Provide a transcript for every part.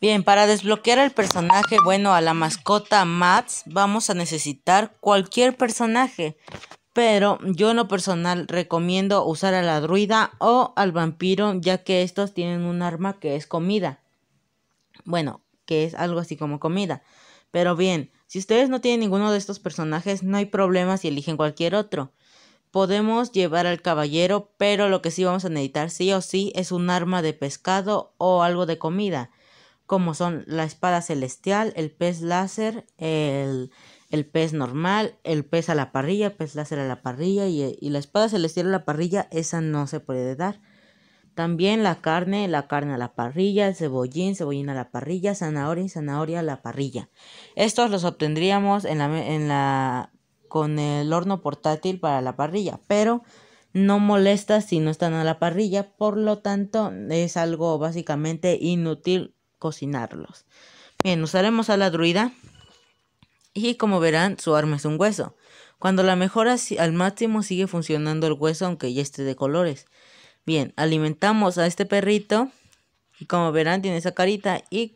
Bien, para desbloquear al personaje, bueno, a la mascota Mats, vamos a necesitar cualquier personaje. Pero yo en lo personal recomiendo usar a la druida o al vampiro, ya que estos tienen un arma que es comida. Bueno, que es algo así como comida. Pero bien, si ustedes no tienen ninguno de estos personajes, no hay problema si eligen cualquier otro. Podemos llevar al caballero, pero lo que sí vamos a necesitar sí o sí es un arma de pescado o algo de comida como son la espada celestial, el pez láser, el, pez normal, el pez a la parrilla, pez láser a la parrilla eh, y, la espada celestial a la parrilla, esa no se puede dar. También la carne, la carne a la parrilla, el cebollín, cebollín a la parrilla, zanahoria y zanahoria a la parrilla. Estos los obtendríamos en la, con el horno portátil para la parrilla, pero no molesta si no están a la parrilla, por lo tanto es algo básicamente inútil cocinarlos. Bien, usaremos a la druida y como verán su arma es un hueso. Cuando la mejora al máximo sigue funcionando el hueso aunque ya esté de colores. Bien, alimentamos a este perrito y como verán tiene esa carita y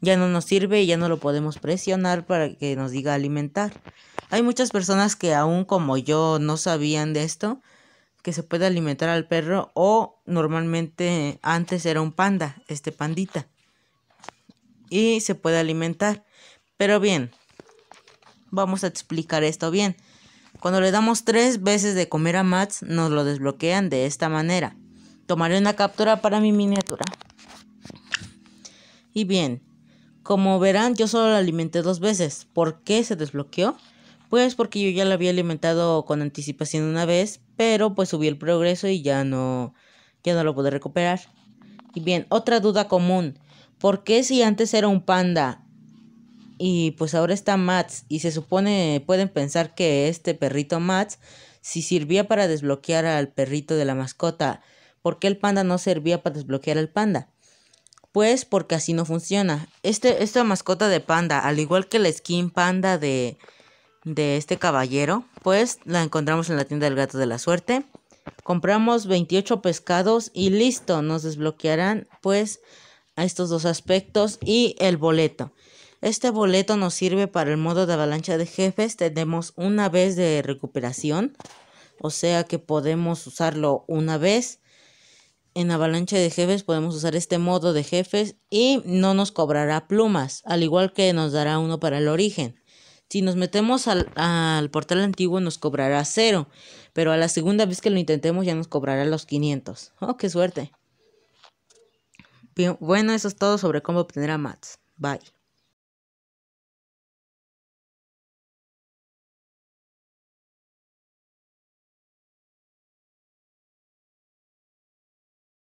ya no nos sirve y ya no lo podemos presionar para que nos diga alimentar. Hay muchas personas que aún como yo no sabían de esto, que se puede alimentar al perro o normalmente antes era un panda, este pandita y se puede alimentar. Pero bien, vamos a explicar esto bien. Cuando le damos tres veces de comer a Mats, nos lo desbloquean de esta manera. Tomaré una captura para mi miniatura. Y bien, como verán, yo solo la alimenté dos veces. ¿Por qué se desbloqueó? Pues porque yo ya la había alimentado con anticipación una vez, pero pues subí el progreso y ya no, ya no lo pude recuperar. Y bien, otra duda común. ¿Por qué si antes era un panda y pues ahora está Mats y se supone pueden pensar que este perrito Mats si sirvía para desbloquear al perrito de la mascota, ¿por qué el panda no servía para desbloquear al panda? Pues porque así no funciona. Este, esta mascota de panda, al igual que la skin panda de, de este caballero, pues la encontramos en la tienda del gato de la suerte. Compramos 28 pescados y listo, nos desbloquearán pues a estos dos aspectos y el boleto. Este boleto nos sirve para el modo de avalancha de jefes. Tenemos una vez de recuperación. O sea que podemos usarlo una vez. En avalancha de jefes podemos usar este modo de jefes y no nos cobrará plumas. Al igual que nos dará uno para el origen. Si nos metemos al, portal antiguo nos cobrará cero. Pero a la segunda vez que lo intentemos ya nos cobrará los 500. ¡Oh, qué suerte! bueno, eso es todo sobre cómo obtener a Mats. Bye.